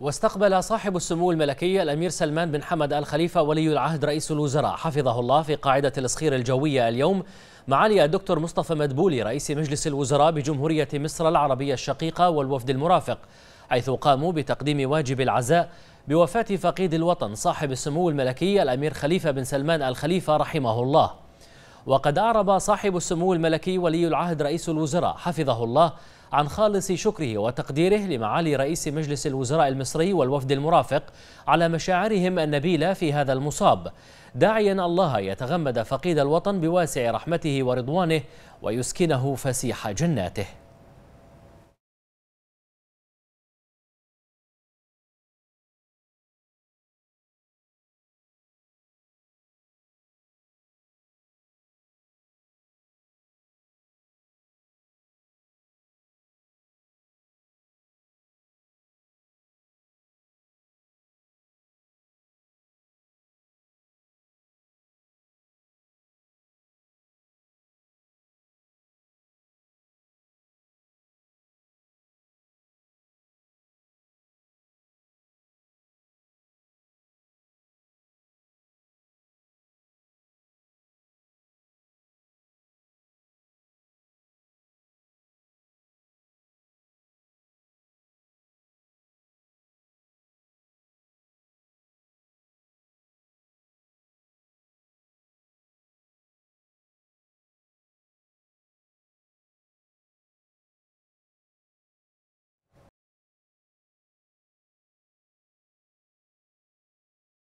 واستقبل صاحب السمو الملكي الأمير سلمان بن حمد الخليفة ولي العهد رئيس الوزراء حفظه الله في قاعدة الإسخير الجوية اليوم معالي الدكتور مصطفى مدبولي رئيس مجلس الوزراء بجمهورية مصر العربية الشقيقة والوفد المرافق حيث قاموا بتقديم واجب العزاء بوفاة فقيد الوطن صاحب السمو الملكي الأمير خليفة بن سلمان الخليفة رحمه الله وقد أعرب صاحب السمو الملكي ولي العهد رئيس الوزراء حفظه الله عن خالص شكره وتقديره لمعالي رئيس مجلس الوزراء المصري والوفد المرافق على مشاعرهم النبيلة في هذا المصاب داعيا الله يتغمد فقيد الوطن بواسع رحمته ورضوانه ويسكنه فسيح جناته